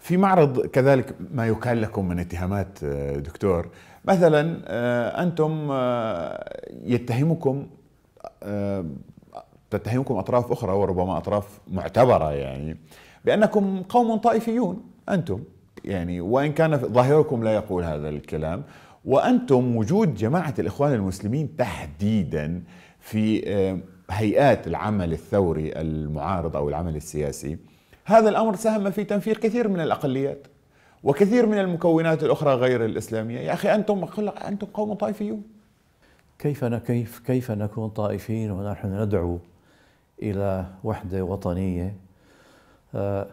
في معرض كذلك ما يكال لكم من اتهامات آه، دكتور مثلا آه، انتم آه، يتهمكم تتهمكم اطراف اخرى وربما اطراف معتبره يعني بانكم قوم طائفيون انتم يعني وان كان ظاهركم لا يقول هذا الكلام وانتم وجود جماعه الاخوان المسلمين تحديدا في هيئات العمل الثوري المعارض او العمل السياسي هذا الأمر ساهم في تنفير كثير من الأقليات وكثير من المكونات الأخرى غير الإسلامية يا أخي أنتم أنتم قوم طائفيون كيف كيف كيف نكون طائفيين ونحن ندعو إلى وحدة وطنية آه،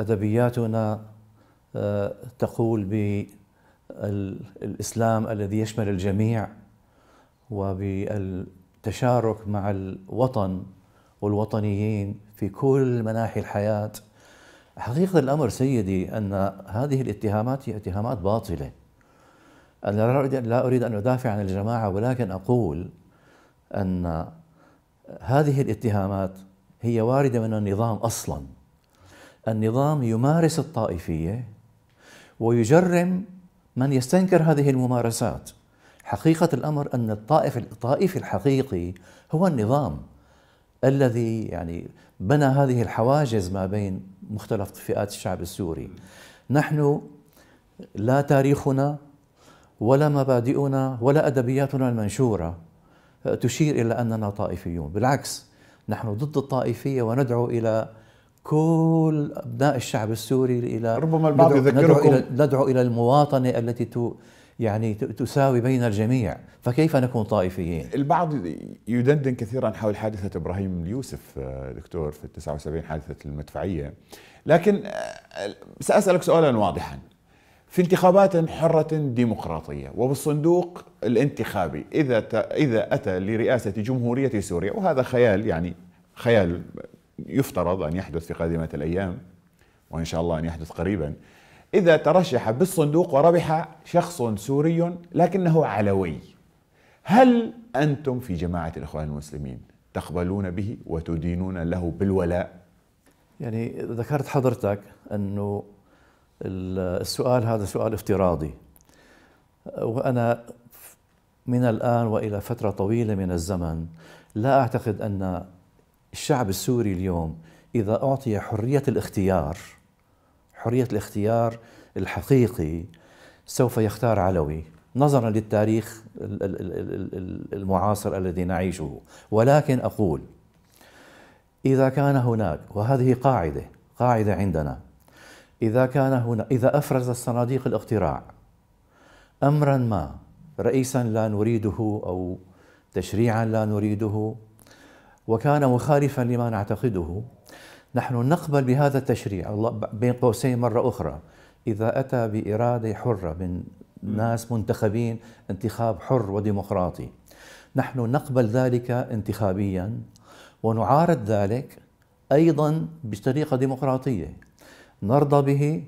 أدبياتنا آه، تقول بالإسلام الذي يشمل الجميع وبالتشارك مع الوطن والوطنيين في كل مناحي الحياه حقيقة الأمر سيدي أن هذه الاتهامات هي اتهامات باطلة أنا لا أريد أن أدافع عن الجماعة ولكن أقول أن هذه الاتهامات هي واردة من النظام أصلا النظام يمارس الطائفية ويجرم من يستنكر هذه الممارسات حقيقة الأمر أن الطائف الطائفي الحقيقي هو النظام الذي يعني بنى هذه الحواجز ما بين مختلف فئات الشعب السوري نحن لا تاريخنا ولا مبادئنا ولا ادبياتنا المنشوره تشير الى اننا طائفيون بالعكس نحن ضد الطائفيه وندعو الى كل ابناء الشعب السوري الى ربما البعض يذكركم ندعو الى, ندعو إلى المواطنه التي يعني تساوي بين الجميع فكيف نكون طائفيين؟ البعض يدندن كثيرا حول حادثة إبراهيم اليوسف آه، دكتور في 79 حادثة المدفعية لكن آه، سأسألك سؤالا واضحا في انتخابات حرة ديمقراطية وبالصندوق الانتخابي إذا إذا أتى لرئاسة جمهورية سوريا وهذا خيال يعني خيال يفترض أن يحدث في قادمة الأيام وإن شاء الله أن يحدث قريبا إذا ترشح بالصندوق وربح شخص سوري لكنه علوي هل أنتم في جماعة الإخوان المسلمين تقبلون به وتدينون له بالولاء يعني ذكرت حضرتك أنه السؤال هذا سؤال افتراضي وأنا من الآن وإلى فترة طويلة من الزمن لا أعتقد أن الشعب السوري اليوم إذا أعطي حرية الاختيار حرية الاختيار الحقيقي سوف يختار علوي نظرا للتاريخ المعاصر الذي نعيشه ولكن أقول إذا كان هناك وهذه قاعدة قاعدة عندنا إذا كان هنا إذا أفرز الصناديق الاقتراع أمرا ما رئيسا لا نريده أو تشريعا لا نريده وكان مخالفا لما نعتقده نحن نقبل بهذا التشريع الله بين قوسين مرة أخرى إذا أتى بإرادة حرة من ناس منتخبين انتخاب حر وديمقراطي نحن نقبل ذلك انتخابيا ونعارض ذلك أيضا بطريقة ديمقراطية نرضى به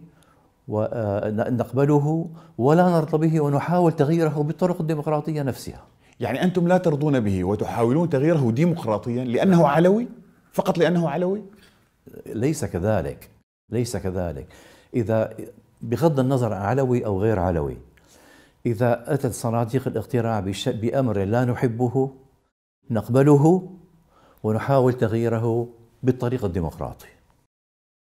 ونقبله ولا نرضى به ونحاول تغييره بالطرق الديمقراطية نفسها يعني أنتم لا ترضون به وتحاولون تغييره ديمقراطيا لأنه نعم. علوي فقط لأنه علوي ليس كذلك ليس كذلك إذا بغض النظر علوي أو غير علوي إذا أتت صناديق الاقتراع بأمر لا نحبه نقبله ونحاول تغييره بالطريق الديمقراطي